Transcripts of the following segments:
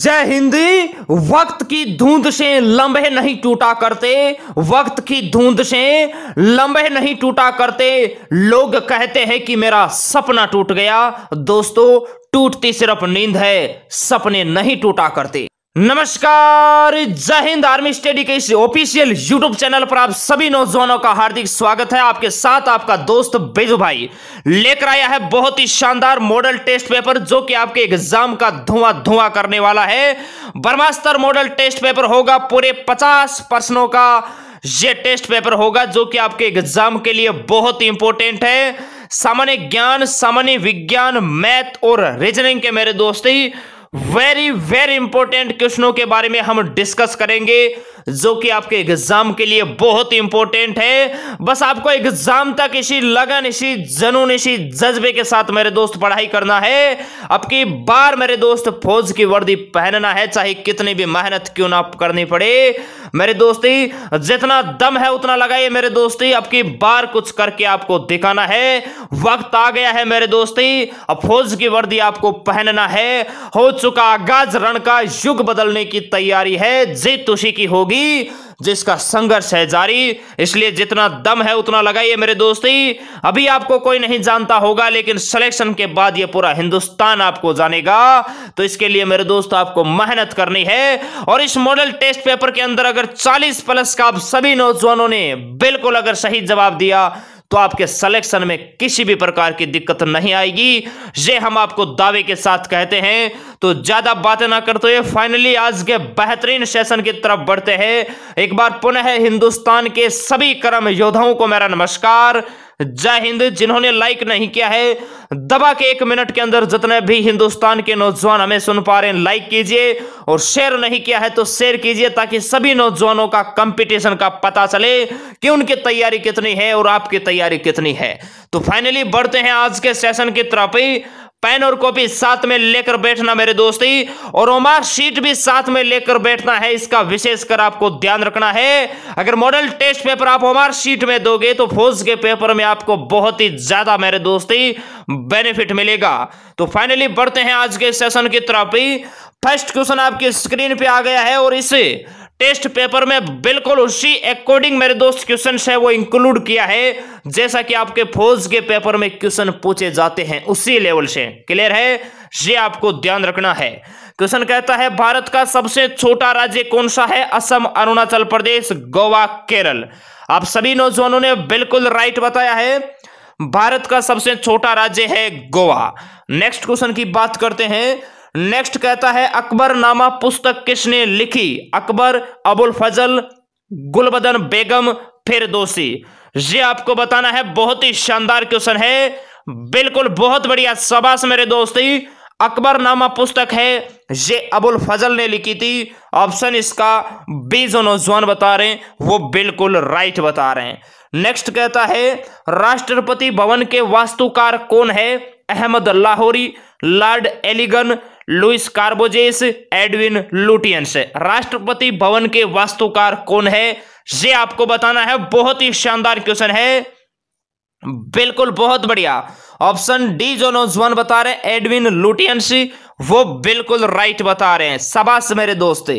जय हिंदी वक्त की धुंध से लंबे नहीं टूटा करते वक्त की धुंध से लंबे नहीं टूटा करते लोग कहते हैं कि मेरा सपना टूट गया दोस्तों टूटती सिर्फ नींद है सपने नहीं टूटा करते नमस्कार जय हिंद आर्मी स्टडी के इस ऑफिशियल यूट्यूब चैनल पर आप सभी नौजवानों का हार्दिक स्वागत है आपके साथ आपका दोस्त बेजू भाई लेकर आया है बहुत ही शानदार मॉडल टेस्ट पेपर जो कि आपके एग्जाम का धुआं धुआं करने वाला है ब्रह्मास्त्र मॉडल टेस्ट पेपर होगा पूरे पचास प्रश्नों का ये टेस्ट पेपर होगा जो कि आपके एग्जाम के लिए बहुत इंपॉर्टेंट है सामान्य ज्ञान सामान्य विज्ञान मैथ और रीजनिंग के मेरे दोस्त ही वेरी वेरी इंपॉर्टेंट क्वेश्चनों के बारे में हम डिस्कस करेंगे जो कि आपके एग्जाम के लिए बहुत इंपॉर्टेंट है बस आपको एग्जाम तक इसी लगन इसी जनून इसी जज्बे के साथ मेरे दोस्त पढ़ाई करना है अब की बार मेरे दोस्त फौज की वर्दी पहनना है चाहे कितनी भी मेहनत क्यों ना करनी पड़े मेरे दोस्ती जितना दम है उतना लगाइए मेरे दोस्ती अब की बार कुछ करके आपको दिखाना है वक्त आ गया है मेरे दोस्ती अब फौज की वर्दी आपको पहनना है हो चुका गज रण का युग बदलने की तैयारी है जीत उसी की होगी जिसका संघर्ष है जारी इसलिए जितना दम है उतना लगाइए मेरे दोस्ती अभी आपको कोई नहीं जानता होगा लेकिन सिलेक्शन के बाद ये पूरा हिंदुस्तान आपको जानेगा तो इसके लिए मेरे दोस्त आपको मेहनत करनी है और इस मॉडल टेस्ट पेपर के अंदर अगर 40 प्लस का आप सभी नौजवानों ने बिल्कुल अगर सही जवाब दिया तो आपके सिलेक्शन में किसी भी प्रकार की दिक्कत नहीं आएगी ये हम आपको दावे के साथ कहते हैं तो ज़्यादा बातें ना करते हुए फाइनली आज के बेहतरीन सेशन की तरफ बढ़ते हैं एक बार पुनः हिंदुस्तान के सभी कर्म योद्धाओं को मेरा नमस्कार जय हिंद जिन्होंने लाइक नहीं किया है दबा के एक मिनट के अंदर जितने भी हिंदुस्तान के नौजवान हमें सुन पा रहे हैं लाइक कीजिए और शेयर नहीं किया है तो शेयर कीजिए ताकि सभी नौजवानों का कंपटीशन का पता चले कि उनकी तैयारी कितनी है और आपकी तैयारी कितनी है तो फाइनली बढ़ते हैं आज के सेशन की तरफ पेन और कॉपी साथ में लेकर बैठना मेरे दोस्ती और ओमार शीट भी साथ में लेकर बैठना है इसका विशेषकर आपको ध्यान रखना है अगर मॉडल टेस्ट पेपर आप ओमार शीट में दोगे तो फोर्स के पेपर में आपको बहुत ही ज्यादा मेरे दोस्ती बेनिफिट मिलेगा तो फाइनली बढ़ते हैं आज के सेशन की तरफ फर्स्ट क्वेश्चन आपकी स्क्रीन पे आ गया है और इसे टेस्ट पेपर में बिल्कुल उसी अकॉर्डिंग मेरे दोस्त क्वेश्चन है वो इंक्लूड किया है जैसा कि आपके फौज के पेपर में क्वेश्चन पूछे जाते हैं उसी लेवल से क्लियर है ये आपको ध्यान रखना है क्वेश्चन कहता है भारत का सबसे छोटा राज्य कौन सा है असम अरुणाचल प्रदेश गोवा केरल आप सभी नौजवानों ने बिल्कुल राइट बताया है भारत का सबसे छोटा राज्य है गोवा नेक्स्ट क्वेश्चन की बात करते हैं नेक्स्ट कहता है अकबर नामा पुस्तक किसने लिखी अकबर अबुल फजल गुलबदन बेगम दोषी ये आपको बताना है बहुत ही शानदार क्वेश्चन है बिल्कुल बहुत बढ़िया सबास मेरे दोस्ती अकबर नामा पुस्तक है ये अबुल फजल ने लिखी थी ऑप्शन इसका बी जो नौजवान बता रहे हैं वो बिल्कुल राइट बता रहे हैं नेक्स्ट कहता है राष्ट्रपति भवन के वास्तुकार कौन है Ahmad Lahori Lord Elgin Le Corbusier Edwin Lutyens Rashtrapati Bhavan के वास्तुकार कौन है ये आपको बताना है बहुत ही शानदार क्वेश्चन है बिल्कुल बहुत बढ़िया ऑप्शन डी जो नौजवान बता रहे एडविन लुटियंस वो बिल्कुल राइट बता रहे हैं सबास मेरे दोस्त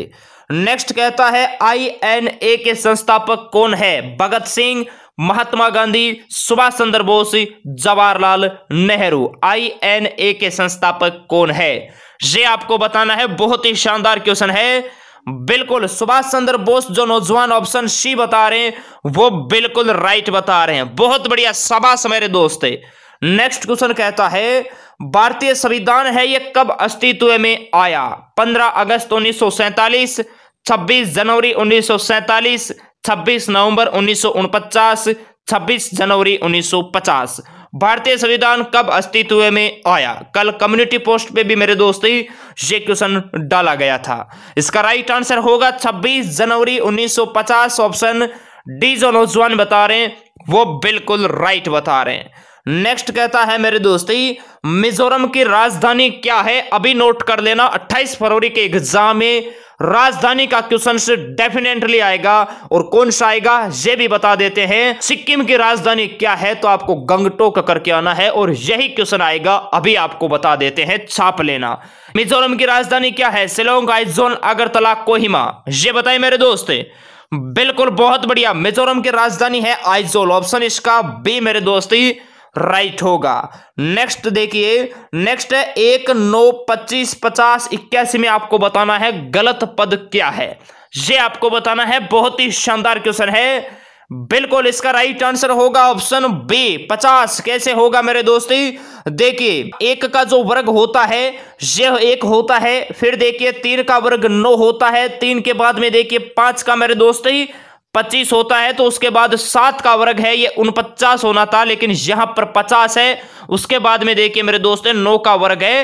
नेक्स्ट कहता है आईएनए के संस्थापक कौन है भगत सिंह महात्मा गांधी सुभाष चंद्र बोस जवाहरलाल नेहरू आईएनए के संस्थापक कौन है ये आपको बताना है बहुत ही शानदार क्वेश्चन है बिल्कुल सुभाष चंद्र बोस जो नौजवान ऑप्शन सी बता रहे हैं वो बिल्कुल राइट बता रहे हैं बहुत बढ़िया शाबाश मेरे दोस्त नेक्स्ट क्वेश्चन कहता है भारतीय संविधान है ये कब अस्तित्व में आया 15 अगस्त 1947 26 जनवरी 1947 26 नवंबर उन्नीस 26 जनवरी 1950 भारतीय संविधान कब अस्तित्व में आया कल कम्युनिटी पोस्ट पे भी मेरे दोस्त ही ये क्वेश्चन डाला गया था इसका राइट आंसर होगा 26 जनवरी 1950 ऑप्शन डी जो नौजवान बता रहे हैं वो बिल्कुल राइट बता रहे हैं नेक्स्ट कहता है मेरे दोस्ती मिजोरम की राजधानी क्या है अभी नोट कर लेना अट्ठाईस फरवरी के एग्जाम में राजधानी का क्वेश्चन डेफिनेटली आएगा और कौन सा आएगा ये भी बता देते हैं सिक्किम की राजधानी क्या है तो आपको गंगटोक करके आना है और यही क्वेश्चन आएगा अभी आपको बता देते हैं छाप लेना मिजोरम की राजधानी क्या है शिलोंग आइजोन अगरतला कोहिमा ये बताए मेरे दोस्त बिल्कुल बहुत बढ़िया मिजोरम की राजधानी है आइजोल ऑप्शन इसका बी मेरे दोस्ती राइट होगा नेक्स्ट देखिए नेक्स्ट एक नौ पच्चीस पचास इक्यासी में आपको बताना है गलत पद क्या है ये आपको बताना है बहुत ही शानदार क्वेश्चन है बिल्कुल इसका राइट आंसर होगा ऑप्शन बी पचास कैसे होगा मेरे दोस्ती देखिए एक का जो वर्ग होता है यह एक होता है फिर देखिए तीन का वर्ग नौ होता है तीन के बाद में देखिए पांच का मेरे दोस्ती पच्चीस होता है तो उसके बाद सात का वर्ग है ये उनपचास होना था लेकिन यहां पर पचास है उसके बाद में देखिए मेरे दोस्त नौ का वर्ग है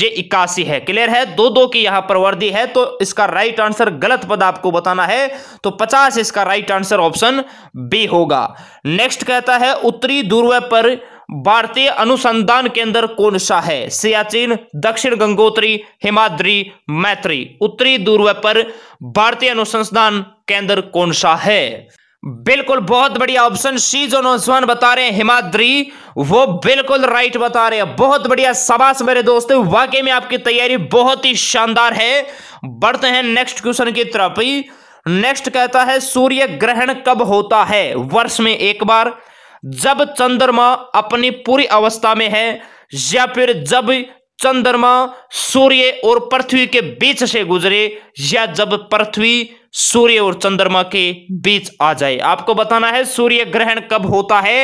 ये इक्यासी है क्लियर है दो दो की यहां पर वर्दी है तो इसका राइट आंसर गलत पद आपको बताना है तो पचास इसका राइट आंसर ऑप्शन बी होगा नेक्स्ट कहता है उत्तरी ध्रुव पर भारतीय अनुसंधान केंद्र कौन सा है सियाचिन दक्षिण गंगोत्री हिमाद्री मैत्री उत्तरी ध्रुव पर भारतीय अनुसंधान केंद्र कौन सा है बिल्कुल बहुत बढ़िया ऑप्शन सी जो नौजवान बता रहे हैं हिमाद्री वो बिल्कुल राइट बता रहे हैं बहुत बढ़िया सबास मेरे दोस्त वाकई में आपकी तैयारी बहुत ही शानदार है बढ़ते हैं नेक्स्ट क्वेश्चन की तरफ नेक्स्ट कहता है सूर्य ग्रहण कब होता है वर्ष में एक बार जब चंद्रमा अपनी पूरी अवस्था में है या फिर जब चंद्रमा सूर्य और पृथ्वी के बीच से गुजरे या जब पृथ्वी सूर्य और चंद्रमा के बीच आ जाए आपको बताना है सूर्य ग्रहण कब होता है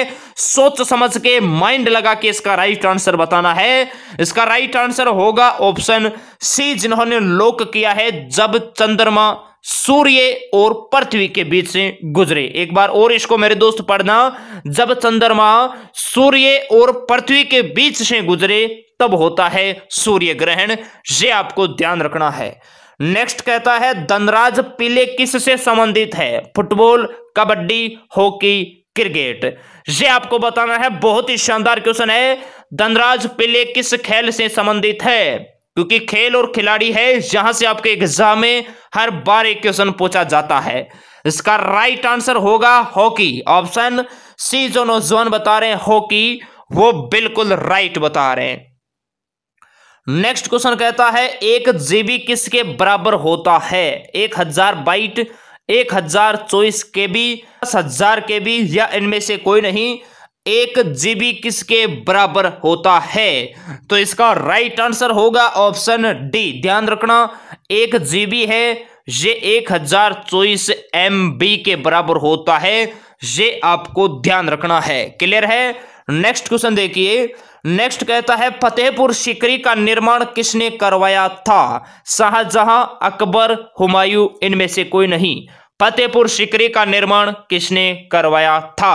सोच समझ के माइंड लगा के इसका राइट आंसर बताना है इसका राइट आंसर होगा ऑप्शन सी जिन्होंने लोक किया है जब चंद्रमा सूर्य और पृथ्वी के बीच से गुजरे एक बार और इसको मेरे दोस्त पढ़ना जब चंद्रमा सूर्य और पृथ्वी के बीच से गुजरे तब होता है सूर्य ग्रहण ये आपको ध्यान रखना है नेक्स्ट कहता है धनराज पीले किस से संबंधित है फुटबॉल कबड्डी हॉकी क्रिकेट ये आपको बताना है बहुत ही शानदार क्वेश्चन है धनराज पीले किस खेल से संबंधित है क्योंकि खेल और खिलाड़ी है यहां से आपके एग्जाम में हर बार एक क्वेश्चन पूछा जाता है इसका राइट आंसर होगा हॉकी ऑप्शन सी जोनो जोन बता रहे हैं हॉकी वो बिल्कुल राइट बता रहे हैं नेक्स्ट क्वेश्चन कहता है एक जीबी किसके बराबर होता है एक हजार बाइट एक हजार चौबीस के बी दस हजार के बी या इनमें से कोई नहीं एक जीबी किसके बराबर होता है तो इसका राइट आंसर होगा ऑप्शन डी ध्यान रखना एक जीबी है ये एक हजार चौबीस एम बी के बराबर होता है ये आपको ध्यान रखना है क्लियर है नेक्स्ट क्वेश्चन देखिए नेक्स्ट कहता है फतेहपुर सिकरी का निर्माण किसने करवाया था शाहजहां अकबर हुमायूं इनमें से कोई नहीं फतेहपुर सिकरी का निर्माण किसने करवाया था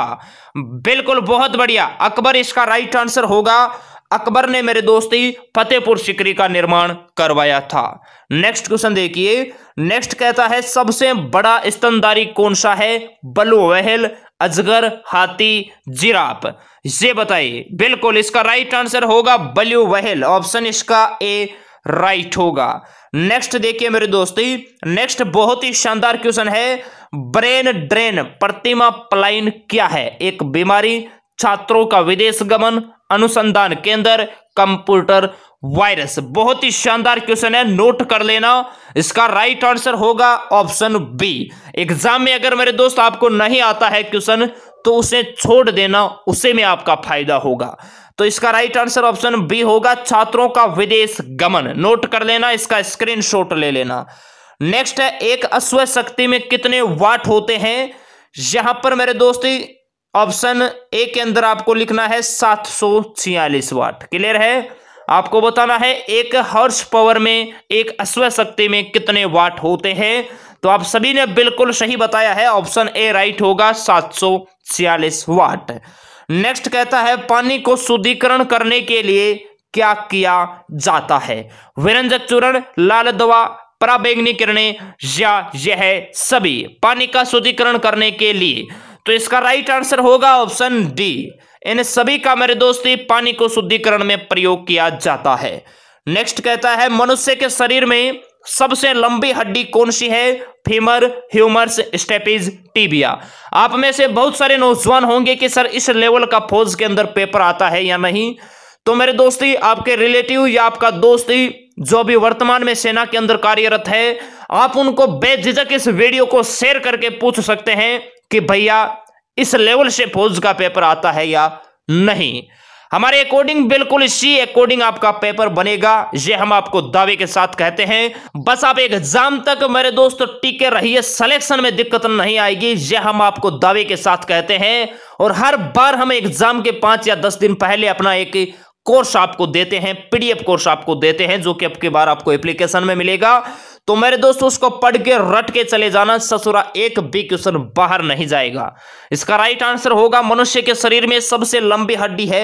बिल्कुल बहुत बढ़िया अकबर इसका राइट आंसर होगा अकबर ने मेरे दोस्ती फतेहपुर सिकरी का निर्माण करवाया था नेक्स्ट क्वेश्चन देखिए नेक्स्ट कहता है सबसे बड़ा स्तनदारी कौन सा है बलू अजगर हाथी जिराफ ये बताइए बिल्कुल इसका राइट आंसर होगा बल्यू वहल ऑप्शन इसका ए राइट होगा नेक्स्ट देखिए मेरे दोस्ती नेक्स्ट बहुत ही शानदार क्वेश्चन है ब्रेन ड्रेन प्रतिमा प्लाइन क्या है एक बीमारी छात्रों का विदेश गमन अनुसंधान केंद्र कंप्यूटर वायरस बहुत ही शानदार क्वेश्चन है नोट कर लेना इसका राइट आंसर होगा ऑप्शन बी एग्जाम में अगर मेरे दोस्त आपको नहीं आता है क्वेश्चन तो उसे छोड़ देना उसे में आपका फायदा होगा तो इसका राइट आंसर ऑप्शन बी होगा छात्रों का विदेश गमन नोट कर लेना इसका स्क्रीनशॉट ले लेना नेक्स्ट है एक अश्व शक्ति में कितने वाट होते हैं यहां पर मेरे दोस्ती ऑप्शन ए के अंदर आपको लिखना है सात सौ छियालीस वाट क्लियर है आपको बताना है एक हॉर्स पावर में एक अश्व शक्ति में कितने वाट होते हैं तो आप सभी ने बिल्कुल सही बताया है ऑप्शन ए राइट होगा सात सौ छियालीस वाट नेक्स्ट कहता है पानी को शुद्धिकरण करने के लिए क्या किया जाता है विरंजक चूरण लाल दवा पराबैंगनी किरणें या यह सभी पानी का शुद्धिकरण करने के लिए तो इसका राइट आंसर होगा ऑप्शन डी इन सभी का मेरे दोस्ती पानी को शुद्धिकरण में प्रयोग किया जाता है नेक्स्ट कहता है मनुष्य के शरीर में सबसे लंबी हड्डी कौन सी है फीमर ह्यूमर्स स्टेपिज टीबिया आप में से बहुत सारे नौजवान होंगे कि सर इस लेवल का फौज के अंदर पेपर आता है या नहीं तो मेरे दोस्ती आपके रिलेटिव या आपका दोस्ती जो भी वर्तमान में सेना के अंदर कार्यरत है आप उनको बेझिझक इस वीडियो को शेयर करके पूछ सकते हैं कि भैया इस लेवल से फौज का पेपर आता है या नहीं हमारे अकॉर्डिंग बिल्कुल इसी अकॉर्डिंग आपका पेपर बनेगा ये हम आपको दावे के साथ कहते हैं बस आप एग्जाम तक मेरे दोस्त टिके रहिए सिलेक्शन में दिक्कत नहीं आएगी ये हम आपको दावे के साथ कहते हैं और हर बार हम एग्जाम के पांच या दस दिन पहले अपना एक कोर्स आपको देते हैं पीडीएफ कोर्स आपको देते हैं जो कि अब की बार आपको एप्लीकेशन में मिलेगा तो मेरे दोस्तों उसको पढ़ के रट के चले जाना ससुरा एक भी क्वेश्चन बाहर नहीं जाएगा इसका राइट आंसर होगा मनुष्य के शरीर में सबसे लंबी हड्डी है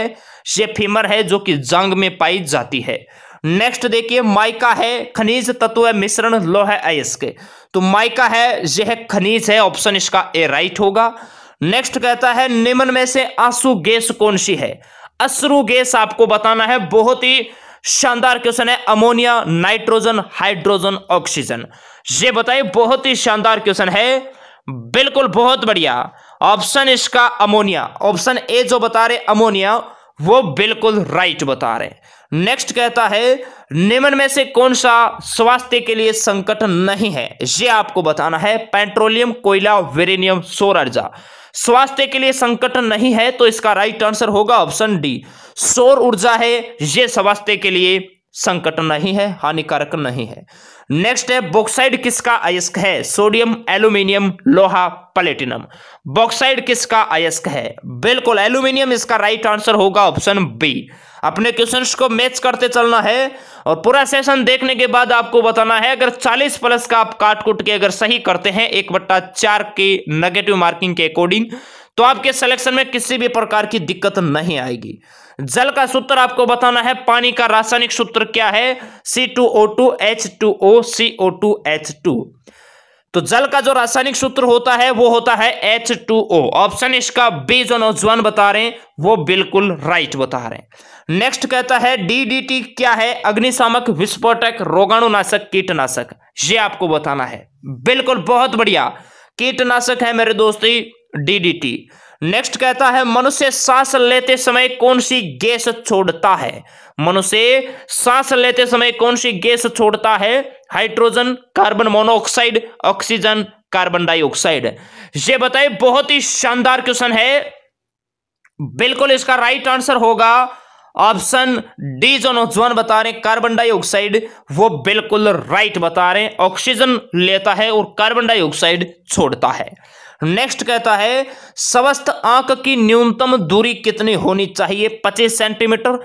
ये फीमर है जो कि जंग में पाई जाती है नेक्स्ट देखिए माइका है खनिज तत्व मिश्रण लोह अयस्क तो माइका है यह खनिज है ऑप्शन इसका ए राइट होगा नेक्स्ट कहता है निम्न में से आंसू गैस कौन सी है अश्रु गैस आपको बताना है बहुत ही शानदार क्वेश्चन है अमोनिया नाइट्रोजन हाइड्रोजन ऑक्सीजन ये बताइए बहुत ही शानदार क्वेश्चन है बिल्कुल बहुत बढ़िया ऑप्शन इसका अमोनिया ऑप्शन ए जो बता रहे अमोनिया वो बिल्कुल राइट बता रहे नेक्स्ट कहता है निम्न में से कौन सा स्वास्थ्य के लिए संकट नहीं है ये आपको बताना है पेट्रोलियम कोयला वेरेनियम सोरर्जा स्वास्थ्य के लिए संकट नहीं है तो इसका राइट आंसर होगा ऑप्शन डी सौर ऊर्जा है यह स्वास्थ्य के लिए संकट नहीं है हानिकारक नहीं है नेक्स्ट है बॉक्साइड किसका अयस्क है सोडियम एल्यूमिनियम लोहा प्लेटिनम बॉक्साइड किसका अयस्क है बिल्कुल एल्यूमिनियम इसका राइट आंसर होगा ऑप्शन बी अपने क्वेश्चंस को मैच करते चलना है और पूरा सेशन देखने के बाद आपको बताना है अगर 40 प्लस का आप काट कुट के अगर सही करते हैं एक बट्टा चार के नेगेटिव मार्किंग के अकॉर्डिंग तो आपके सिलेक्शन में किसी भी प्रकार की दिक्कत नहीं आएगी जल का सूत्र आपको बताना है पानी का रासायनिक सूत्र क्या है C two O two H two O C O two H two तो जल का जो रासायनिक सूत्र होता है वो होता है एच टू ओ ऑप्शन इसका बी जो नौजवान बता रहे हैं वो बिल्कुल राइट बता रहे हैं नेक्स्ट कहता है टी क्या है अग्निशामक विस्फोटक रोगाणुनाशक कीटनाशक ये आपको बताना है बिल्कुल बहुत बढ़िया कीटनाशक है मेरे दोस्ती डीडीटी नेक्स्ट कहता है मनुष्य सांस लेते समय कौन सी गैस छोड़ता है मनुष्य सांस लेते समय कौन सी गैस छोड़ता है hydrogen carbon monoxide oxygen carbon dioxide ये बताए बहुत ही शानदार क्वेश्चन है बिल्कुल इसका राइट आंसर होगा ऑप्शन डी जो नौजवान बता रहे कार्बन डाइऑक्साइड वो बिल्कुल राइट बता रहे ऑक्सीजन लेता है और कार्बन डाइऑक्साइड छोड़ता है नेक्स्ट कहता है स्वस्थ आंख की न्यूनतम दूरी कितनी होनी चाहिए 25 सेंटीमीटर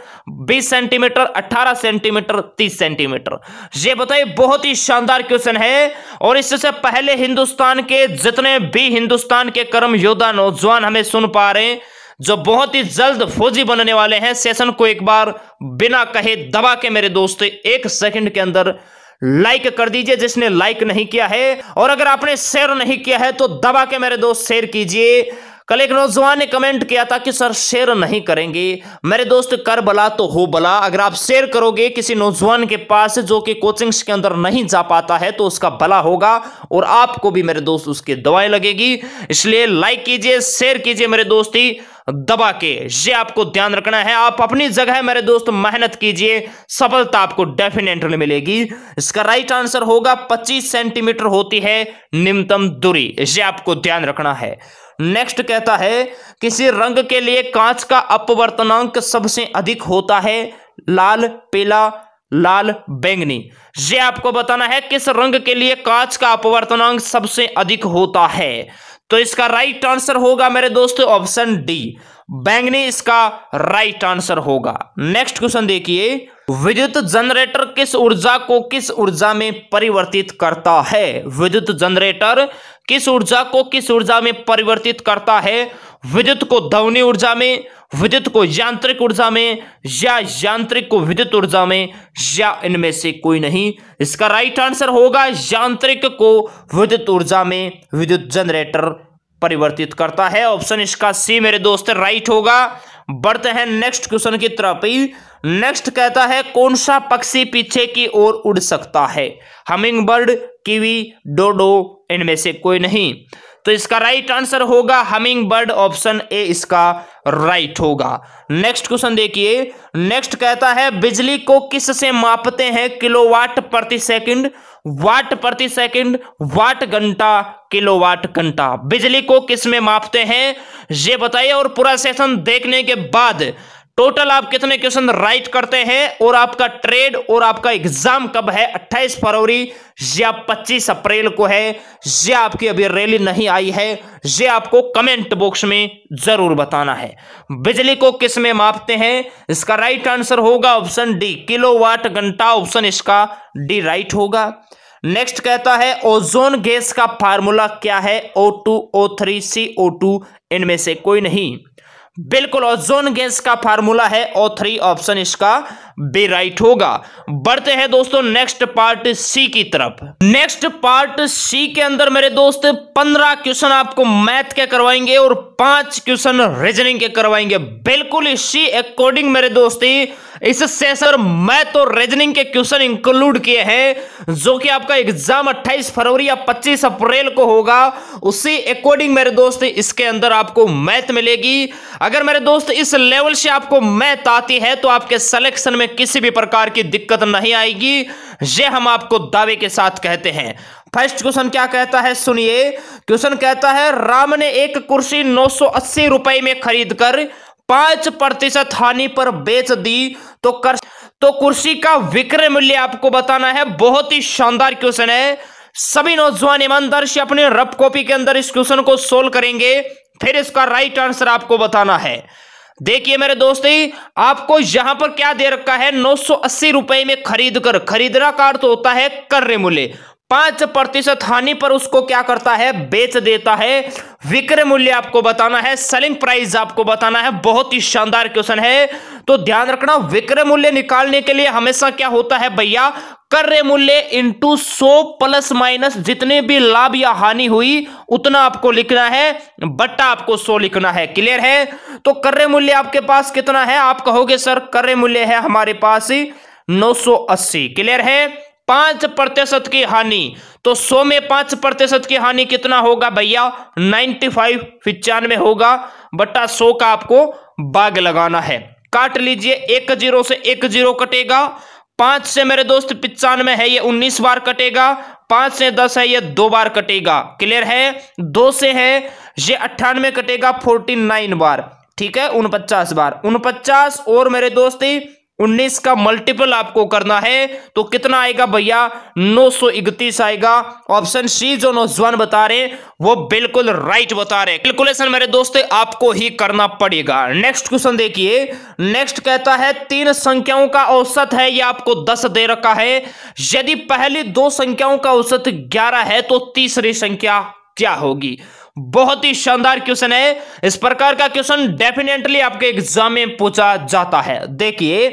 20 सेंटीमीटर 18 सेंटीमीटर 30 सेंटीमीटर यह बताइए बहुत ही शानदार क्वेश्चन है और इससे पहले हिंदुस्तान के जितने भी हिंदुस्तान के कर्म योद्धा नौजवान हमें सुन पा रहे हैं जो बहुत ही जल्द फौजी बनने वाले हैं सेशन को एक बार बिना कहे दबा के मेरे दोस्त एक सेकंड के अंदर लाइक कर दीजिए जिसने लाइक नहीं किया है और अगर आपने शेयर नहीं किया है तो दबा के मेरे दोस्त शेयर कीजिए कल एक नौजवान ने कमेंट किया था कि सर शेयर नहीं करेंगे मेरे दोस्त कर बला तो हो बला अगर आप शेयर करोगे किसी नौजवान के पास जो कि कोचिंग्स के अंदर नहीं जा पाता है तो उसका भला होगा और आपको भी मेरे दोस्त उसकी दवाएं लगेगी इसलिए लाइक कीजिए शेयर कीजिए मेरे दोस्ती दबा के ये आपको ध्यान रखना है आप अपनी जगह मेरे दोस्त मेहनत कीजिए सफलता आपको डेफिनेटली मिलेगी इसका राइट आंसर होगा 25 सेंटीमीटर होती है निम्नतम दूरी ये आपको ध्यान रखना है नेक्स्ट कहता है किसी रंग के लिए कांच का अपवर्तनांक सबसे अधिक होता है लाल पीला लाल बैंगनी ये आपको बताना है किस रंग के लिए कांच का अपवर्तनांक सबसे अधिक होता है तो इसका राइट आंसर होगा मेरे दोस्तों ऑप्शन डी बैंगनी इसका राइट आंसर होगा नेक्स्ट क्वेश्चन देखिए विद्युत जनरेटर किस ऊर्जा को किस ऊर्जा में परिवर्तित करता है विद्युत जनरेटर किस ऊर्जा को किस ऊर्जा में परिवर्तित करता है विद्युत को ध्वनि ऊर्जा में विद्युत को यांत्रिक ऊर्जा में या यांत्रिक को विद्युत ऊर्जा में या इनमें से कोई नहीं इसका राइट आंसर होगा यांत्रिक को विद्युत ऊर्जा में विद्युत जनरेटर परिवर्तित करता है ऑप्शन इसका सी मेरे दोस्त राइट होगा बढ़ते हैं नेक्स्ट क्वेश्चन की तरफ ही नेक्स्ट कहता है कौन सा पक्षी पीछे की ओर उड़ सकता है हमिंग बर्ड कीवी डोडो इनमें से कोई नहीं तो इसका राइट आंसर होगा हमिंग बर्ड ऑप्शन ए इसका राइट होगा नेक्स्ट क्वेश्चन देखिए नेक्स्ट कहता है बिजली को किस से मापते हैं किलोवाट प्रति सेकंड वाट प्रति सेकंड वाट घंटा किलोवाट घंटा बिजली को किस में मापते हैं ये बताइए और पूरा सेशन देखने के बाद टोटल आप कितने क्वेश्चन राइट करते हैं और आपका ट्रेड और आपका एग्जाम कब है 28 फरवरी या 25 अप्रैल को है ये आपकी अभी रैली नहीं आई है ये आपको कमेंट बॉक्स में जरूर बताना है बिजली को किस में मापते हैं इसका राइट आंसर होगा ऑप्शन डी किलोवाट घंटा ऑप्शन इसका डी राइट होगा नेक्स्ट कहता है ओजोन गैस का फार्मूला क्या है O two O three C O two इनमें से कोई नहीं बिल्कुल ओजोन गैस का फार्मूला है ओ थ्री ऑप्शन इसका बी राइट होगा बढ़ते हैं दोस्तों नेक्स्ट पार्ट सी की तरफ नेक्स्ट पार्ट सी के अंदर मेरे दोस्त पंद्रह क्वेश्चन आपको मैथ के करवाएंगे और पांच क्वेश्चन रीजनिंग के करवाएंगे बिल्कुल इसी अकॉर्डिंग मेरे दोस्ती इस सेशन मैथ और रीजनिंग के क्वेश्चन इंक्लूड किए हैं जो कि आपका एग्जाम 28 फरवरी या 25 अप्रैल को होगा उसी अकॉर्डिंग मेरे दोस्त इसके अंदर आपको मैथ मिलेगी अगर मेरे दोस्त इस लेवल से आपको मैथ आती है तो आपके सिलेक्शन में में किसी भी प्रकार की दिक्कत नहीं आएगी यह हम आपको दावे के साथ कहते हैं फर्स्ट क्वेश्चन क्या कहता है सुनिए क्वेश्चन कहता है राम ने एक कुर्सी नौ रुपए में खरीदकर पांच प्रतिशत हानि पर बेच दी तो कर तो कुर्सी का विक्रय मूल्य आपको बताना है बहुत ही शानदार क्वेश्चन है सभी नौजवान ईमानदार से अपने रफ कॉपी के अंदर इस क्वेश्चन को सोल्व करेंगे फिर इसका राइट आंसर आपको बताना है देखिए मेरे दोस्त आपको यहां पर क्या दे रखा है नौ रुपए में खरीद कर खरीदना का अर्थ तो होता है कर्य मूल्य पांच प्रतिशत हानि पर उसको क्या करता है बेच देता है विक्रय मूल्य आपको बताना है सेलिंग प्राइस आपको बताना है बहुत ही शानदार क्वेश्चन है तो ध्यान रखना विक्रय मूल्य निकालने के लिए हमेशा क्या होता है भैया कर मूल्य इंटू सो प्लस माइनस जितने भी लाभ या हानि हुई उतना आपको लिखना है बट्टा आपको सो लिखना है क्लियर है तो कर मूल्य आपके पास कितना है आप कहोगे सर कर मूल्य है हमारे पास 980 क्लियर है पांच प्रतिशत की हानि तो सो में पांच प्रतिशत की हानि कितना होगा भैया नाइन्टी फाइव पिचानवे होगा बट्टा सो का आपको बाग लगाना है काट लीजिए एक जीरो से एक जीरो कटेगा पांच से मेरे दोस्त पिचानवे है ये उन्नीस बार कटेगा पांच से दस है ये दो बार कटेगा क्लियर है दो से है ये अट्ठानवे कटेगा फोर्टी नाइन बार ठीक है उनपचास बार उनपचास और मेरे दोस्त उन्नीस का मल्टीपल आपको करना है तो कितना आएगा भैया नौ सौ इकतीस आएगा ऑप्शन सी जो नौजवान बता रहे वो बिल्कुल राइट बता रहे कैलकुलेशन मेरे दोस्त आपको ही करना पड़ेगा नेक्स्ट क्वेश्चन देखिए नेक्स्ट कहता है तीन संख्याओं का औसत है ये आपको दस दे रखा है यदि पहली दो संख्याओं का औसत ग्यारह है तो तीसरी संख्या क्या होगी बहुत ही शानदार क्वेश्चन है इस प्रकार का क्वेश्चन डेफिनेटली आपके एग्जाम में पूछा जाता है देखिए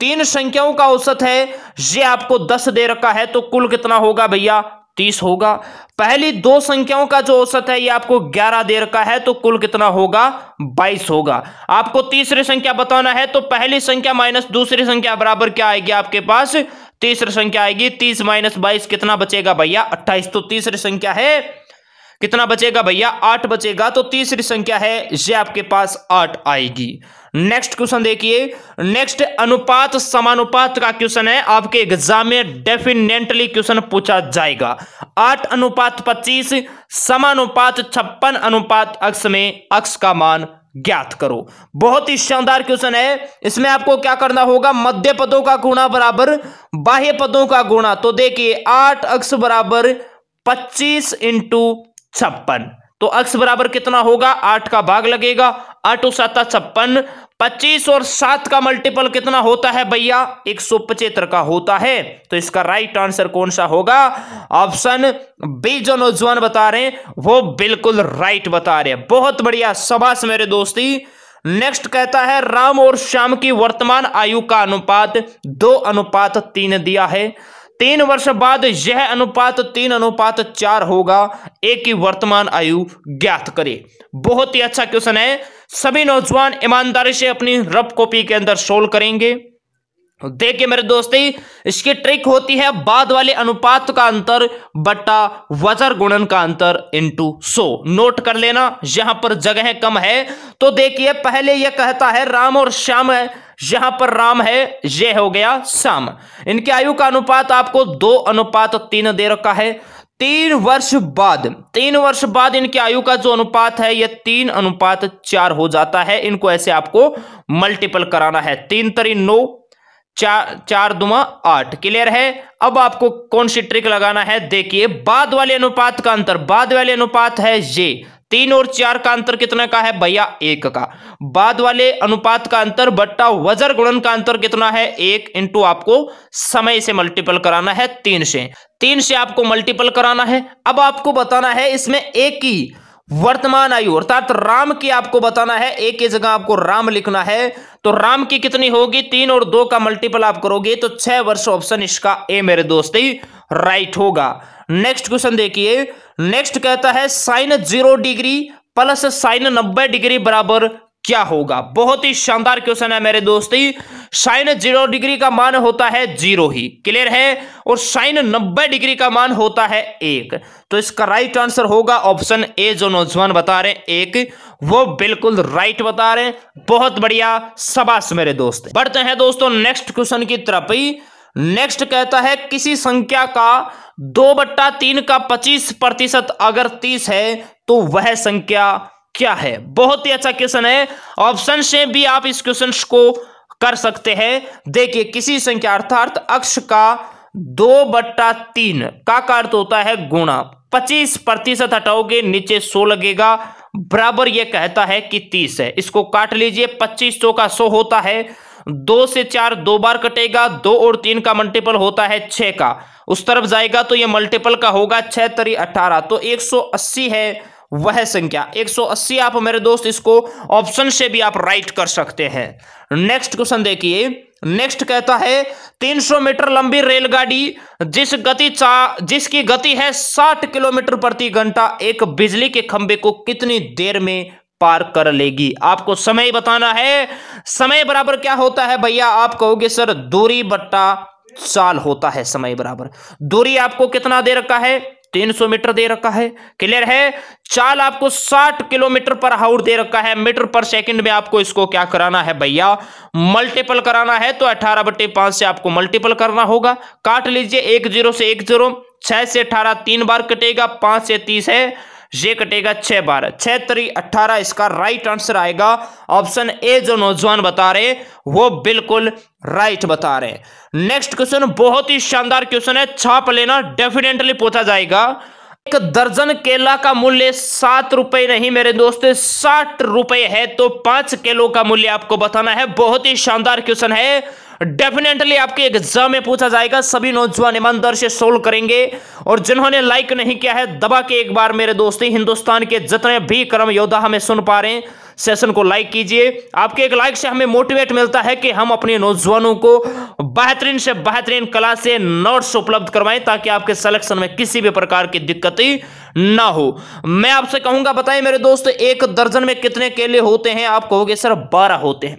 तीन संख्याओं का औसत है ये आपको दस दे रखा है तो कुल कितना होगा भैया तीस होगा पहली दो संख्याओं का जो औसत है ये आपको ग्यारह दे रखा है तो कुल कितना होगा बाईस होगा आपको तीसरी संख्या बताना है तो पहली संख्या माइनस दूसरी संख्या बराबर क्या आएगी आपके पास तीसरी संख्या आएगी तीस माइनस बाईस कितना बचेगा भैया अट्ठाईस तो तीसरी संख्या है कितना बचेगा भैया आठ बचेगा तो तीसरी संख्या है ये आपके पास आठ आएगी नेक्स्ट क्वेश्चन देखिए नेक्स्ट अनुपात समानुपात का क्वेश्चन है आपके एग्जाम में डेफिनेटली क्वेश्चन पूछा जाएगा आठ अनुपात पच्चीस समानुपात छप्पन अनुपात अक्ष में अक्ष का मान ज्ञात करो बहुत ही शानदार क्वेश्चन है इसमें आपको क्या करना होगा मध्य पदों का गुणा बराबर बाह्य पदों का गुणा तो देखिए आठ अक्ष बराबर पच्चीस इंटू छप्पन तो अक्स बराबर कितना होगा आठ का भाग लगेगा आठ सात छप्पन पच्चीस और सात का मल्टीपल कितना होता है भैया एक सौ पचहत्तर का होता है तो इसका राइट आंसर कौन सा होगा ऑप्शन बी जो नौजवान बता रहे हैं वो बिल्कुल राइट बता रहे हैं बहुत बढ़िया सबास मेरे दोस्ती नेक्स्ट कहता है राम और श्याम की वर्तमान आयु का अनुपात दो अनुपात तीन दिया है तीन वर्ष बाद यह अनुपात तीन अनुपात चार होगा एक की वर्तमान आयु ज्ञात करें बहुत ही अच्छा क्वेश्चन है सभी नौजवान ईमानदारी से अपनी रफ कॉपी के अंदर सोल्व करेंगे देखिए मेरे दोस्ती इसकी ट्रिक होती है बाद वाले अनुपात का अंतर बट्टा वजर गुणन का अंतर इंटू सो नोट कर लेना यहां पर जगह कम है तो देखिए पहले यह कहता है राम और श्याम है यहां पर राम है यह हो गया श्याम इनके आयु का अनुपात आपको दो अनुपात तीन दे रखा है तीन वर्ष बाद तीन वर्ष बाद इनकी आयु का जो अनुपात है यह तीन अनुपात चार हो जाता है इनको ऐसे आपको मल्टीपल कराना है तीन तरी नौ चार चार दुमा आठ क्लियर है अब आपको कौन सी ट्रिक लगाना है देखिए बाद वाले अनुपात का अंतर बाद वाले अनुपात है ये तीन और चार का अंतर कितने का है भैया एक का बाद वाले अनुपात का अंतर बट्टा वजर गुणन का अंतर कितना है एक इंटू आपको समय से मल्टीपल कराना है तीन से तीन से आपको मल्टीपल कराना है अब आपको बताना है इसमें एक ही वर्तमान आयु अर्थात राम की आपको बताना है एक की जगह आपको राम लिखना है तो राम की कितनी होगी तीन और दो का मल्टीपल आप करोगे तो छह वर्ष ऑप्शन इसका ए मेरे दोस्त ही राइट होगा नेक्स्ट क्वेश्चन देखिए नेक्स्ट कहता है sine zero degree plus sine नब्बे डिग्री बराबर क्या होगा बहुत ही शानदार क्वेश्चन है मेरे दोस्त साइन जीरो डिग्री का मान होता है जीरो ही क्लियर है और साइन नब्बे डिग्री का मान होता है एक तो इसका राइट आंसर होगा ऑप्शन ए जो नौजवान बता रहे एक वो बिल्कुल राइट बता रहे बहुत बढ़िया सबास मेरे दोस्त बढ़ते हैं दोस्तों नेक्स्ट क्वेश्चन की तरफ ही नेक्स्ट कहता है किसी संख्या का दो बट्टा तीन का पच्चीस प्रतिशत अगर तीस है तो वह संख्या क्या है बहुत ही अच्छा क्वेश्चन है ऑप्शन से भी आप इस क्वेश्चन को कर सकते हैं देखिए किसी संख्या अर्थात अक्ष का दो बट्टा तीन का अर्थ होता है गुणा पच्चीस प्रतिशत हटाओगे नीचे सो लगेगा बराबर यह कहता है कि तीस है इसको काट लीजिए पच्चीस सौ का सो होता है दो से चार दो बार कटेगा दो और तीन का मल्टीपल होता है छ का उस तरफ जाएगा तो यह मल्टीपल का होगा छह तरी अठारह तो एक सौ अस्सी है वह संख्या 180 आप मेरे दोस्त इसको ऑप्शन से भी आप राइट कर सकते हैं नेक्स्ट क्वेश्चन देखिए नेक्स्ट कहता है 300 मीटर लंबी रेलगाड़ी जिस गति चा जिसकी गति है 60 किलोमीटर प्रति घंटा एक बिजली के खंभे को कितनी देर में पार कर लेगी आपको समय बताना है समय बराबर क्या होता है भैया आप कहोगे सर दूरी बट्टा चाल होता है समय बराबर दूरी आपको कितना दे रखा है 300 मीटर दे रखा है क्लियर है चाल आपको 60 किलोमीटर पर हाउर दे रखा है मीटर पर सेकंड में आपको इसको क्या कराना है भैया मल्टीपल कराना है तो 18 बटे पांच से आपको मल्टीपल करना होगा काट लीजिए एक जीरो से एक जीरो छह से अठारह तीन बार कटेगा पांच से तीस है जे कटेगा छह बार छह तरी अट्ठारह इसका राइट आंसर आएगा ऑप्शन ए जो नौजवान बता रहे वो बिल्कुल राइट बता रहे नेक्स्ट क्वेश्चन बहुत ही शानदार क्वेश्चन है छाप लेना डेफिनेटली पूछा जाएगा एक दर्जन केला का मूल्य सात रुपए नहीं मेरे दोस्त साठ रुपए है तो पांच केलो का मूल्य आपको बताना है बहुत ही शानदार क्वेश्चन है डेफिनेटली आपके एग्जाम में पूछा जाएगा सभी नौजवान ईमानदार से सोल्व करेंगे और जिन्होंने लाइक नहीं किया है दबा के एक बार मेरे दोस्ती हिंदुस्तान के जितने भी कर्म योद्धा हमें सुन पा रहे हैं सेशन को लाइक कीजिए आपके एक लाइक से हमें मोटिवेट मिलता है कि हम अपने नौजवानों को बेहतरीन से बेहतरीन कला से नोट्स उपलब्ध करवाएं ताकि आपके सिलेक्शन में किसी भी प्रकार की दिक्कत ना हो मैं आपसे कहूंगा बताएं मेरे दोस्त एक दर्जन में कितने केले होते हैं आप कहोगे सर बारह होते हैं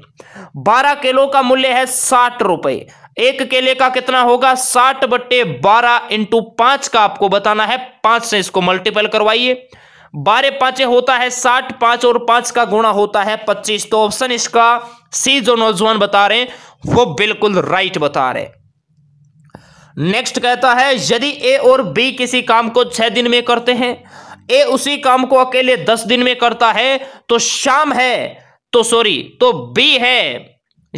बारह किलो का मूल्य है साठ रुपए एक केले का कितना होगा साठ बट्टे बारह इंटू पांच का आपको बताना है पांच से इसको मल्टीपल करवाइए बारह पांचे होता है साठ पांच और पांच का गुणा होता है पच्चीस तो ऑप्शन इसका सी जो नौजवान बता रहे हैं वो बिल्कुल राइट बता रहे नेक्स्ट कहता है यदि ए और बी किसी काम को छह दिन में करते हैं ए उसी काम को अकेले दस दिन में करता है तो शाम है तो सॉरी तो बी है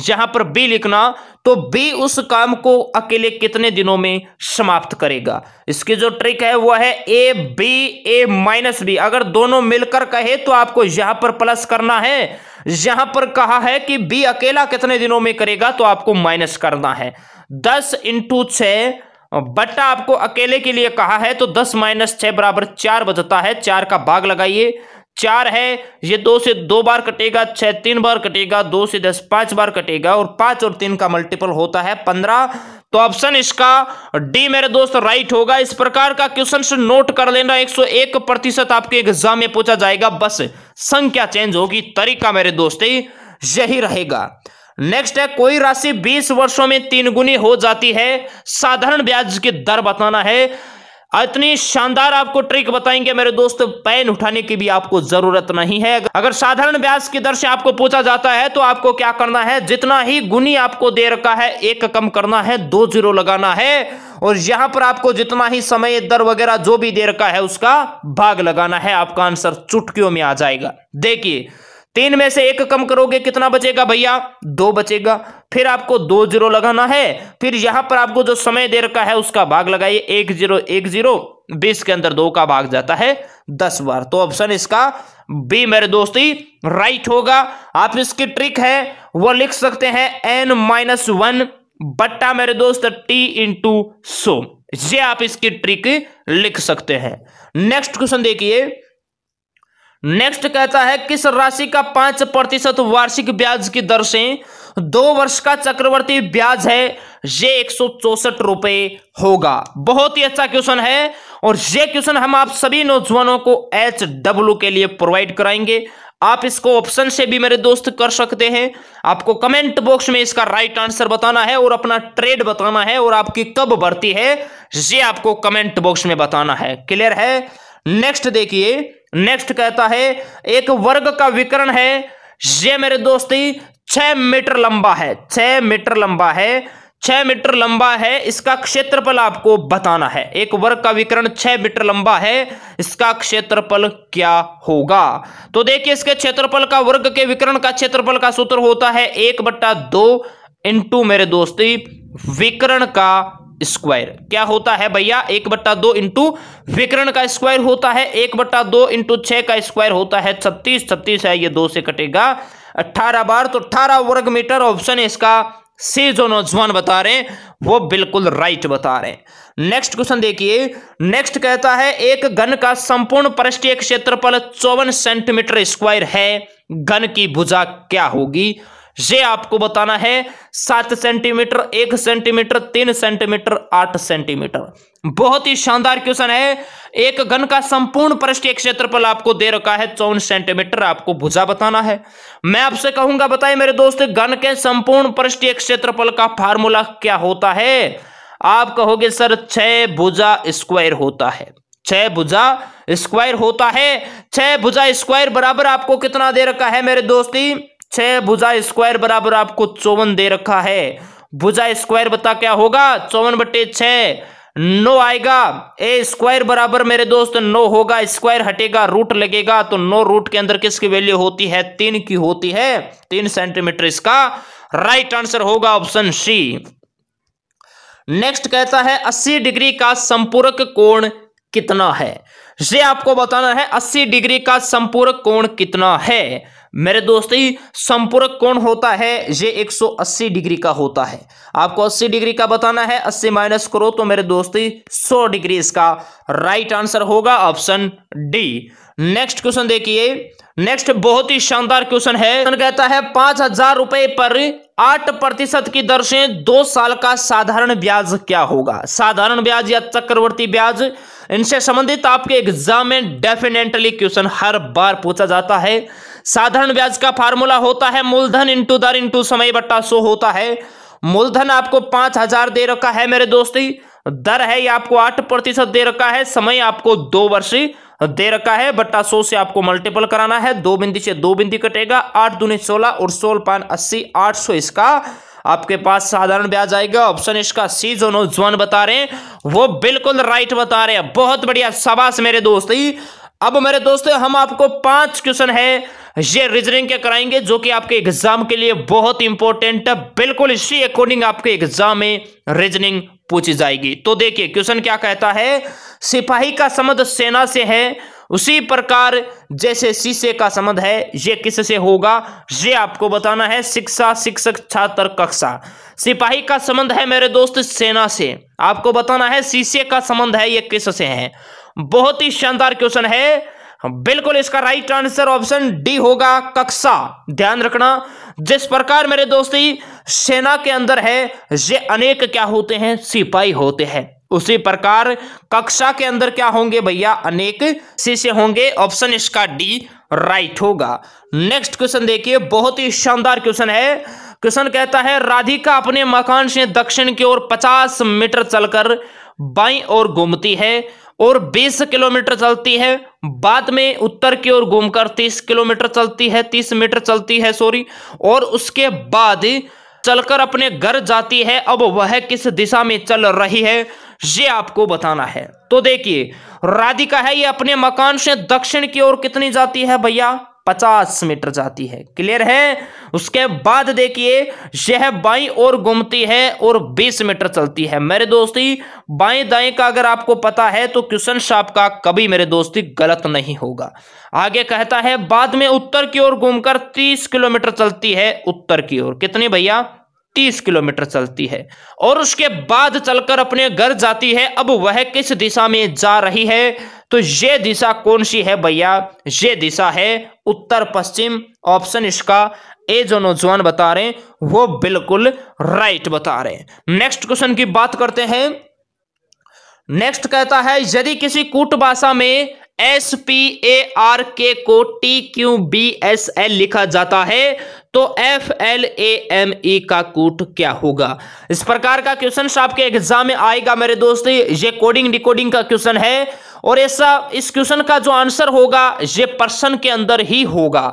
यहां पर बी लिखना तो बी उस काम को अकेले कितने दिनों में समाप्त करेगा इसकी जो ट्रिक है वह है A B A minus B अगर दोनों मिलकर कहे तो आपको यहां पर प्लस करना है यहां पर कहा है कि बी अकेला कितने दिनों में करेगा तो आपको माइनस करना है दस इंटू छ बट्टा आपको अकेले के लिए कहा है तो दस माइनस छह बराबर चार बजता है चार का भाग लगाइए चार है ये दो से दो बार कटेगा छह तीन बार कटेगा दो से दस पांच बार कटेगा और पांच और तीन का मल्टीपल होता है पंद्रह तो ऑप्शन इसका डी मेरे दोस्त राइट होगा इस प्रकार का क्वेश्चन से नोट कर लेना 101 प्रतिशत आपके एग्जाम में पूछा जाएगा बस संख्या चेंज होगी तरीका मेरे दोस्त यही रहेगा नेक्स्ट है कोई राशि 20 वर्षों में तीन गुनी हो जाती है साधारण ब्याज की दर बताना है इतनी शानदार आपको ट्रिक बताएंगे मेरे दोस्त पेन उठाने की भी आपको जरूरत नहीं है अगर साधारण ब्याज की दर से आपको पूछा जाता है तो आपको क्या करना है जितना ही गुनी आपको दे रखा है एक कम करना है दो जीरो लगाना है और यहां पर आपको जितना ही समय दर वगैरह जो भी दे रखा है उसका भाग लगाना है आपका आंसर चुटकियों में आ जाएगा देखिए तीन में से एक कम करोगे कितना बचेगा भैया दो बचेगा फिर आपको दो जीरो लगाना है फिर यहां पर आपको जो समय दे रखा है उसका भाग लगाइए एक जीरो एक जीरो बीस के अंदर दो का भाग जाता है दस बार तो ऑप्शन इसका बी मेरे दोस्ती राइट होगा आप इसकी ट्रिक है वो लिख सकते हैं एन माइनस वन बट्टा मेरे दोस्त टी इंटू सो ये आप इसकी ट्रिक लिख सकते हैं नेक्स्ट क्वेश्चन देखिए नेक्स्ट कहता है किस राशि का पांच प्रतिशत वार्षिक ब्याज की दर से दो वर्ष का चक्रवर्ती ब्याज है ये एक सौ चौसठ रुपए होगा बहुत ही अच्छा क्वेश्चन है और ये क्वेश्चन हम आप सभी नौजवानों को एच डब्ल्यू के लिए प्रोवाइड कराएंगे आप इसको ऑप्शन से भी मेरे दोस्त कर सकते हैं आपको कमेंट बॉक्स में इसका राइट आंसर बताना है और अपना ट्रेड बताना है और आपकी कब भर्ती है ये आपको कमेंट बॉक्स में बताना है क्लियर है नेक्स्ट देखिए नेक्स्ट कहता है एक वर्ग का विकरण है ये मेरे दोस्ती छह मीटर लंबा है छह मीटर लंबा है छह मीटर लंबा है इसका क्षेत्रफल आपको बताना है एक वर्ग का विकरण छह मीटर लंबा है इसका क्षेत्रफल क्या होगा तो देखिए इसके क्षेत्रफल का वर्ग के विकरण का क्षेत्रफल का सूत्र होता है एक बट्टा दो इंटू मेरे दोस्ती विकरण का स्क्वायर क्या होता है भैया एक बट्टा दो इंटू विकरण का स्क्वायर होता है एक बट्टा दो इंटू छ का स्क्वायर होता है छत्तीस छत्तीस है ये दो से कटेगा अट्ठारह बार तो अट्ठारह वर्ग मीटर ऑप्शन है इसका से जो नौजवान बता रहे हैं वो बिल्कुल राइट बता रहे हैं नेक्स्ट क्वेश्चन देखिए नेक्स्ट कहता है एक घन का संपूर्ण पृष्ठीय क्षेत्रफल चौवन सेंटीमीटर स्क्वायर है घन की भुजा क्या होगी ये आपको बताना है सात सेंटीमीटर एक सेंटीमीटर तीन सेंटीमीटर आठ सेंटीमीटर बहुत ही शानदार क्वेश्चन है एक घन का संपूर्ण पृष्ठीय क्षेत्रफल आपको दे रखा है चौन सेंटीमीटर आपको भुजा बताना है मैं आपसे कहूंगा बताए मेरे दोस्त घन के संपूर्ण पृष्ठीय क्षेत्रफल का फार्मूला क्या होता है आप कहोगे सर छह भुजा स्क्वायर होता है छह भुजा स्क्वायर होता है छह भुजा स्क्वायर बराबर आपको कितना दे रखा है मेरे दोस्ती छह भुजा स्क्वायर बराबर आपको चौवन दे रखा है भुजा स्क्वायर बता क्या होगा चौवन बटे छ नो आएगा ए स्क्वायर बराबर मेरे दोस्त नो होगा स्क्वायर हटेगा रूट लगेगा तो नो रूट के अंदर किसकी वैल्यू होती है तीन की होती है तीन सेंटीमीटर इसका राइट आंसर होगा ऑप्शन सी नेक्स्ट कहता है अस्सी डिग्री का संपूरक कोण कितना है ये आपको बताना है अस्सी डिग्री का संपूरक कोण कितना है मेरे दोस्ती संपूरक कोण होता है ये 180 डिग्री का होता है आपको 80 डिग्री का बताना है 80 माइनस करो तो मेरे दोस्ती 100 डिग्री इसका राइट आंसर होगा ऑप्शन डी नेक्स्ट क्वेश्चन देखिए नेक्स्ट बहुत ही शानदार क्वेश्चन है कहता है पांच हजार रुपए पर आठ प्रतिशत की दर से दो साल का साधारण ब्याज क्या होगा साधारण ब्याज या चक्रवर्ती ब्याज इनसे संबंधित आपके एग्जाम में डेफिनेटली क्वेश्चन हर बार पूछा जाता है साधारण ब्याज का फार्मूला होता है मूलधन इंटू दर इंटू समय बट्टा सो होता है मूलधन आपको पांच हजार दे रखा है मेरे दोस्ती दर है ये आपको आठ प्रतिशत दे रखा है समय आपको दो वर्ष दे रखा है बट्टा सो से आपको मल्टीपल कराना है दो बिंदी से दो बिंदी कटेगा आठ दूनी सोलह और सोलह पान अस्सी आठ सौ इसका आपके पास साधारण ब्याज आएगा ऑप्शन इसका सी जो जोन बता रहे हैं वो बिल्कुल राइट बता रहे हैं बहुत बढ़िया शाबाश मेरे दोस्त अब मेरे दोस्तों हम आपको पांच क्वेश्चन है ये रीजनिंग के कराएंगे जो कि आपके एग्जाम के लिए बहुत इंपॉर्टेंट है बिल्कुल इसी अकॉर्डिंग आपके एग्जाम में रीजनिंग पूछी जाएगी तो देखिए क्वेश्चन क्या कहता है सिपाही का संबंध सेना से है उसी प्रकार जैसे शीशे का संबंध है ये किससे होगा ये आपको बताना है शिक्षा शिक्षक छात्र कक्षा सिपाही का संबंध है मेरे दोस्त सेना से आपको बताना है शीशे का संबंध है ये किससे है बहुत ही शानदार क्वेश्चन है बिल्कुल इसका राइट आंसर ऑप्शन डी होगा कक्षा ध्यान रखना जिस प्रकार मेरे दोस्ती सेना के अंदर है ये अनेक क्या होते हैं सिपाही होते हैं उसी प्रकार कक्षा के अंदर क्या होंगे भैया अनेक शीशे होंगे ऑप्शन इसका डी राइट होगा नेक्स्ट क्वेश्चन देखिए बहुत ही शानदार क्वेश्चन है क्वेश्चन कहता है राधिका अपने मकान से दक्षिण की ओर 50 मीटर चलकर बाई और घूमती है और 20 किलोमीटर चलती है बाद में उत्तर की ओर घूमकर 30 किलोमीटर चलती है 30 मीटर चलती है सॉरी और उसके बाद चलकर अपने घर जाती है अब वह किस दिशा में चल रही है ये आपको बताना है तो देखिए राधिका है ये अपने मकान से दक्षिण की ओर कितनी जाती है भैया पचास मीटर जाती है क्लियर है उसके बाद देखिए यह बाई और घूमती है और बीस मीटर चलती है मेरे दोस्ती बाई दाई का अगर आपको पता है तो क्वेश्चन का कभी मेरे दोस्ती गलत नहीं होगा आगे कहता है बाद में उत्तर की ओर घूमकर तीस किलोमीटर चलती है उत्तर की ओर कितनी भैया तीस किलोमीटर चलती है और उसके बाद चलकर अपने घर जाती है अब वह किस दिशा में जा रही है तो ये दिशा कौन सी है भैया ये दिशा है उत्तर पश्चिम ऑप्शन इसका ए जो नौजवान बता रहे हैं वो बिल्कुल राइट बता रहे हैं नेक्स्ट क्वेश्चन की बात करते हैं नेक्स्ट कहता है यदि किसी कूट भाषा में S P A R K को T Q B S L लिखा जाता है तो F L A M E का कूट क्या होगा इस प्रकार का क्वेश्चन आपके एग्जाम में आएगा मेरे दोस्त ये कोडिंग डिकोडिंग का क्वेश्चन है और ऐसा इस क्वेश्चन का जो आंसर होगा ये पर्सन के अंदर ही होगा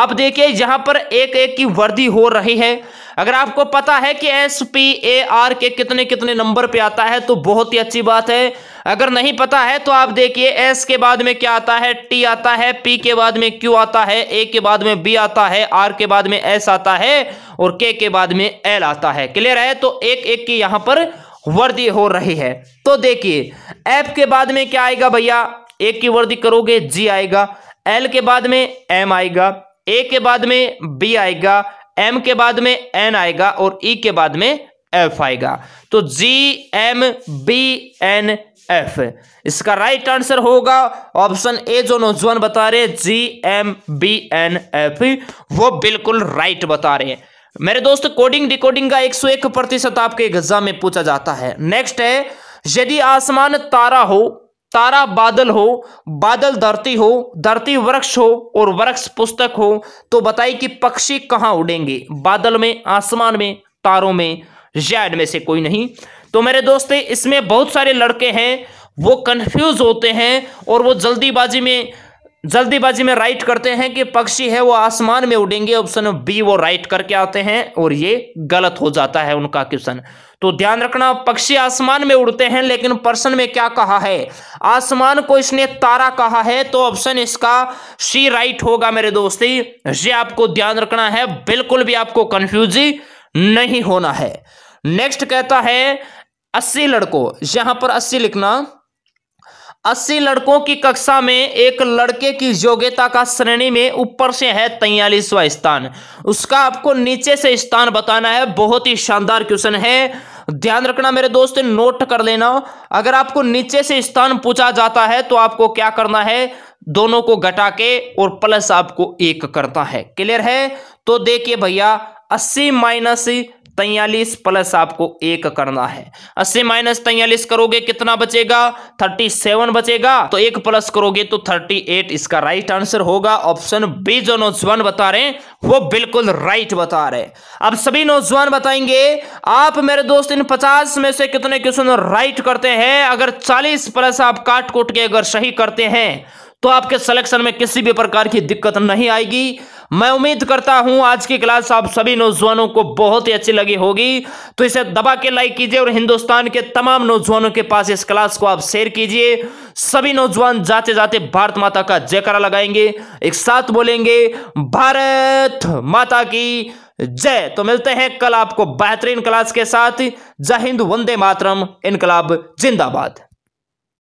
आप देखिए यहां पर एक एक की वर्दी हो रही है अगर आपको पता है कि एस पी ए आर के कितने कितने नंबर पे आता है तो बहुत ही अच्छी बात है अगर नहीं पता है तो आप देखिए एस के बाद में क्या आता है टी आता है पी के बाद में क्यू आता है ए के बाद में बी आता है आर के बाद में एस आता है और के के बाद में एल आता है क्लियर है तो एक एक की यहां पर वर्दी हो रही है तो देखिए एफ के बाद में क्या आएगा भैया ए की वर्दी करोगे जी आएगा एल के बाद में एम आएगा ए के बाद में बी आएगा एम के बाद में एन आएगा और ई e के बाद में एफ आएगा तो G M B N F इसका राइट आंसर होगा ऑप्शन ए जो नौजवान बता रहे G M B N F वो बिल्कुल राइट बता रहे हैं मेरे दोस्त कोडिंग डिकोडिंग का एक सौ एक प्रतिशत आपके एग्जाम में पूछा जाता है नेक्स्ट है यदि आसमान तारा हो तारा बादल हो बादल धरती हो धरती वृक्ष हो और वृक्ष पुस्तक हो तो बताइए कि पक्षी कहाँ उड़ेंगे बादल में आसमान में तारों में जैड में से कोई नहीं तो मेरे दोस्त इसमें बहुत सारे लड़के हैं वो कंफ्यूज होते हैं और वो जल्दीबाजी में जल्दीबाजी में राइट करते हैं कि पक्षी है वो आसमान में उड़ेंगे ऑप्शन बी वो राइट करके आते हैं और ये गलत हो जाता है उनका क्वेश्चन तो ध्यान रखना पक्षी आसमान में उड़ते हैं लेकिन पर्सन में क्या कहा है आसमान को इसने तारा कहा है तो ऑप्शन इसका सी राइट होगा मेरे दोस्ती ये आपको ध्यान रखना है बिल्कुल भी आपको कंफ्यूज नहीं होना है नेक्स्ट कहता है अस्सी लड़कों यहां पर अस्सी लिखना अस्सी लड़कों की कक्षा में एक लड़के की योग्यता का श्रेणी में ऊपर से है तैयलीसवा स्थान उसका आपको नीचे से स्थान बताना है बहुत ही शानदार क्वेश्चन है ध्यान रखना मेरे दोस्त नोट कर लेना अगर आपको नीचे से स्थान पूछा जाता है तो आपको क्या करना है दोनों को घटा के और प्लस आपको एक करता है क्लियर है तो देखिए भैया अस्सी माइनस तैयलीस प्लस आपको एक करना है अस्सी माइनस तैयलीस करोगे कितना बचेगा थर्टी सेवन बचेगा तो एक प्लस करोगे तो थर्टी एट इसका राइट आंसर होगा ऑप्शन बी जो नौजवान बता रहे हैं वो बिल्कुल राइट बता रहे अब सभी नौजवान बताएंगे आप मेरे दोस्त इन पचास में से कितने क्वेश्चन राइट करते हैं अगर चालीस प्लस आप काट कूट के अगर सही करते हैं तो आपके सिलेक्शन में किसी भी प्रकार की दिक्कत नहीं आएगी मैं उम्मीद करता हूं आज की क्लास आप सभी नौजवानों को बहुत ही अच्छी लगी होगी तो इसे दबा के लाइक कीजिए और हिंदुस्तान के तमाम नौजवानों के पास इस क्लास को आप शेयर कीजिए सभी नौजवान जाते जाते भारत माता का जयकारा लगाएंगे एक साथ बोलेंगे भारत माता की जय तो मिलते हैं कल आपको बेहतरीन क्लास के साथ जय हिंद वंदे मातरम इनकलाब जिंदाबाद